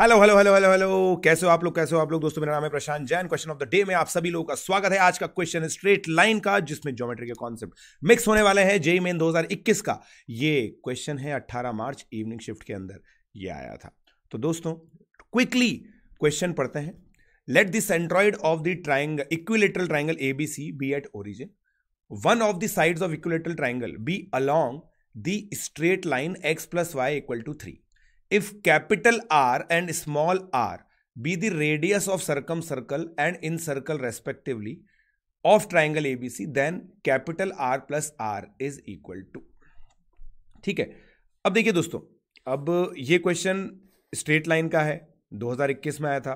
hello hello hello hello hello कैसे हो आप लोग कैसे हो आप लोग दोस्तों मेरा नाम है Prashant Jain question of the day में आप सभी लोगों का स्वागत है आज का क्वेश्चन स्ट्रेट लाइन का जिसमें ज्योमेट्री के कॉन्सेप्ट मिक्स होने वाले हैं जेई मेन 2021 का ये क्वेश्चन है 18 मार्च इवनिंग शिफ्ट के अंदर ये आया था तो दोस्तों क्विकली क्वेश्चन पढ़ते हैं let the centroid of the triangle equilateral triangle A B C be at origin one of the sides of equilateral triangle be along the straight line X plus Y equal to three if capital if capital R and small of circumcircle and incircle respectively of triangle A B C then capital R plus R is equal to ठीक है अब देखिए दोस्तों अब ये question straight line का है 2021 में आया था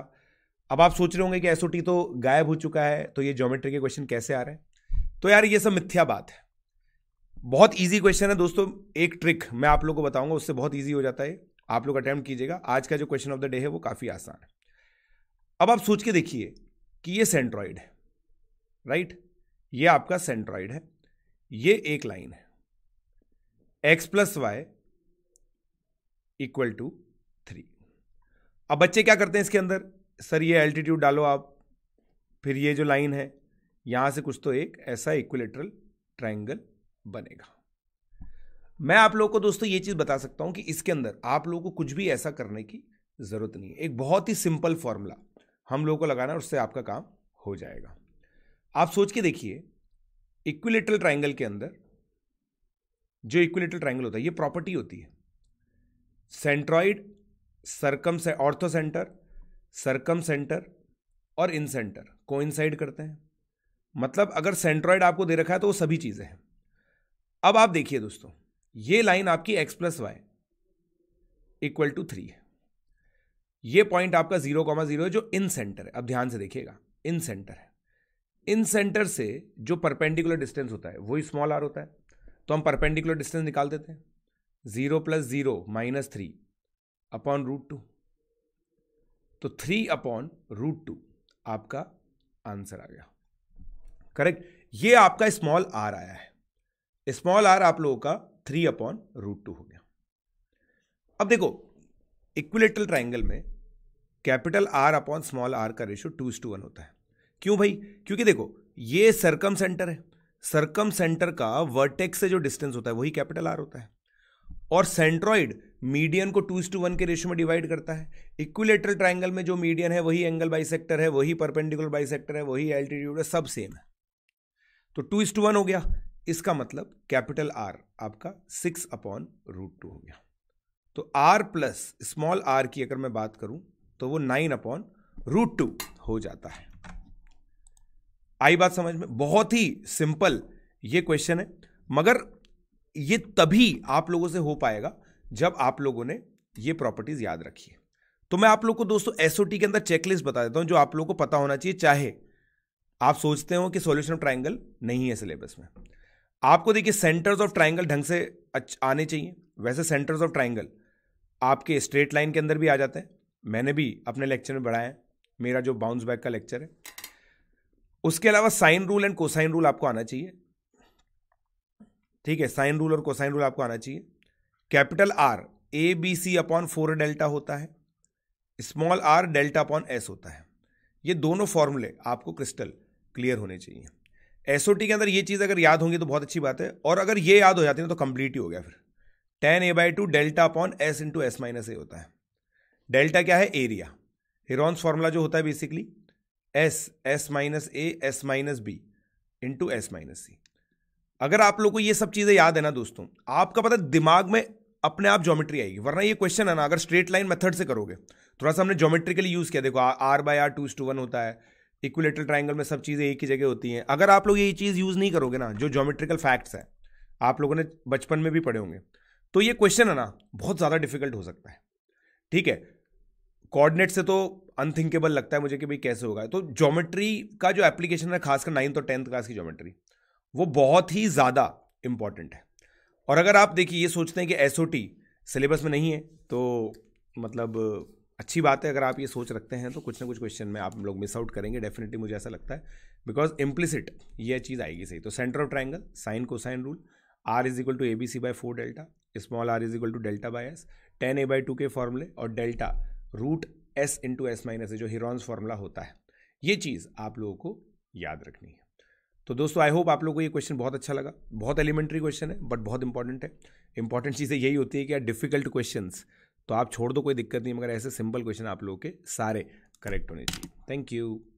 अब आप सोच रहे होंगे कि एस तो गायब हो चुका है तो ये ज्योमेट्री के क्वेश्चन कैसे आ रहे हैं तो यार ये सब मिथ्या बात है बहुत इजी क्वेश्चन है दोस्तों एक ट्रिक मैं आप लोगों को बताऊंगा उससे बहुत इजी हो जाता है आप लोग अटैम्प्ट कीजिएगा आज का जो क्वेश्चन ऑफ द डे है वो काफ़ी आसान है अब आप सोच के देखिए कि ये सेंट्रॉइड है राइट ये आपका सेंट्रॉइड है ये एक लाइन है X plus Y equal to three अब बच्चे क्या करते हैं इसके अंदर सर ये एल्टीट्यूड डालो आप फिर ये जो लाइन है यहां से कुछ तो एक ऐसा इक्विलेटरल ट्रायंगल बनेगा मैं आप लोगों को दोस्तों ये चीज़ बता सकता हूं कि इसके अंदर आप लोगों को कुछ भी ऐसा करने की ज़रूरत नहीं है एक बहुत ही सिंपल फॉर्मूला हम लोगों को लगाना है उससे आपका काम हो जाएगा आप सोच के देखिए इक्विलेटरल ट्राइंगल के अंदर जो इक्विलेटरल ट्राइंगल होता है ये प्रॉपर्टी होती है सेंट्रॉइड सरकम से ऑर्थो सेंटर सरकम सेंटर और इन सेंटर इनसाइड करते हैं मतलब अगर सेंट्रॉइड आपको दे रखा है तो वो सभी चीज़ें हैं अब आप देखिए दोस्तों ये लाइन आपकी X plus Y equal to three है ये पॉइंट आपका जीरो कॉमा जीरो है जो इन सेंटर है अब ध्यान से देखिएगा इन सेंटर है इन सेंटर से जो परपेंडिकुलर डिस्टेंस होता है वही स्मॉल आर होता है तो हम परपेंडिकुलर डिस्टेंस निकाल देते हैं zero plus zero minus three upon root two तो थ्री अपॉन रूट टू आपका आंसर आ गया करेक्ट ये आपका स्मॉल आर आया है स्मॉल आर आप लोगों का थ्री अपॉन रूट टू हो गया अब देखो इक्विलेटरल ट्राइंगल में capital R upon small R का रेशियो टू टू वन होता है क्यों भाई क्योंकि देखो ये सरकम सेंटर है सरकम सेंटर का वर्टेक्स से जो डिस्टेंस होता है वही कैपिटल आर होता है और सेंट्रॉइड मीडियन को टू टू वन के रेशियो में डिवाइड करता है इक्विलेटरल ट्राइंगल में जो मीडियन है वही एंगल बाइसेक्टर है वही परपेंडिकुलर बाइसेक्टर है वही एल्टीट्यूड है सब सेम है तो टू टू वन हो गया इसका मतलब कैपिटल आर आपका सिक्स अपॉन रूट टू हो गया तो आर प्लस स्मॉल आर की अगर मैं बात करूं तो वो नाइन अपॉन रूट टू हो जाता है आई बात समझ में बहुत ही सिंपल ये क्वेश्चन है मगर ये तभी आप लोगों से हो पाएगा जब आप लोगों ने ये प्रॉपर्टीज याद रखी है तो मैं आप लोग को दोस्तों एसओटी के अंदर चेकलिस्ट बता देता हूं जो आप लोगों को पता होना चाहिए चाहे आप सोचते हो कि सॉल्यूशन ऑफ ट्राइंगल नहीं है सिलेबस में आपको देखिए सेंटर्स ऑफ ट्राइंगल ढंग से आने चाहिए वैसे सेंटर्स ऑफ ट्राइंगल आपके स्ट्रेट लाइन के अंदर भी आ जाते हैं मैंने भी अपने लेक्चर में बढ़ाया है मेरा जो बाउंस बैक का लेक्चर है उसके अलावा sine rule and cosine rule आपको आना चाहिए ठीक है साइन रूल और कोसाइन रूल आपको आना चाहिए capital R A B C upon four delta होता है small r delta upon S होता है ये दोनों फॉर्मूले आपको क्रिस्टल क्लियर होने चाहिए एसओटी के अंदर ये चीज़ अगर याद होंगी तो बहुत अच्छी बात है और अगर ये याद हो जाती है ना तो कंप्लीट ही हो गया फिर tan A by two delta upon S into S minus A होता है डेल्टा क्या है एरिया हिरोन्स फॉर्मूला जो होता है basically S S minus A S minus B into S minus C अगर आप लोग को ये सब चीज़ें याद है ना दोस्तों आपका पता दिमाग में अपने आप ज्योमेट्री आएगी वरना ये क्वेश्चन है ना अगर स्ट्रेट लाइन मेथड से करोगे थोड़ा सा हमने ज्योमेट्रिकली यूज़ किया देखो R by r two to one होता है इक्विलेटरल ट्राइंगल में सब चीज़ें एक ही जगह होती हैं अगर आप लोग ये चीज़ यूज़ नहीं करोगे ना जो जोमेट्रिकल फैक्ट्स हैं आप लोगों ने बचपन में भी पढ़े होंगे तो ये क्वेश्चन है ना बहुत ज़्यादा डिफिकल्ट हो सकता है ठीक है कोऑर्डिनेट से तो अनथिंकेबल लगता है मुझे कि भाई कैसे होगा तो ज्योमेट्री का जो एप्लीकेशन है खासकर नाइन्थ और टेंथ क्लास की ज्योमेट्री वो बहुत ही ज़्यादा इम्पॉर्टेंट है और अगर आप देखिए ये सोचते हैं कि एस सिलेबस में नहीं है तो मतलब अच्छी बात है अगर आप ये सोच रखते हैं तो कुछ ना कुछ क्वेश्चन में आप लोग मिस आउट करेंगे डेफिनेटली मुझे ऐसा लगता है बिकॉज इम्प्लिसिट यह चीज़ आएगी सही तो सेंटर ऑफ ट्राइंगल साइन को sine rule R is equal to A B C by four delta small r is equal to delta by S tan A by two के फॉर्मूले और delta root S into S minus जो Heron's formula होता है ये चीज़ आप लोगों को याद रखनी है तो दोस्तों आई होप आप लोगों को ये क्वेश्चन बहुत अच्छा लगा बहुत एलिमेंट्री क्वेश्चन है बट बहुत इंपॉर्टेंट है इंपॉर्टेंट चीज़ें यही होती है कि डिफिकल्ट क्वेश्चन तो आप छोड़ दो कोई दिक्कत नहीं मगर ऐसे सिंपल क्वेश्चन आप लोग के सारे करेक्ट होने चाहिए थैंक यू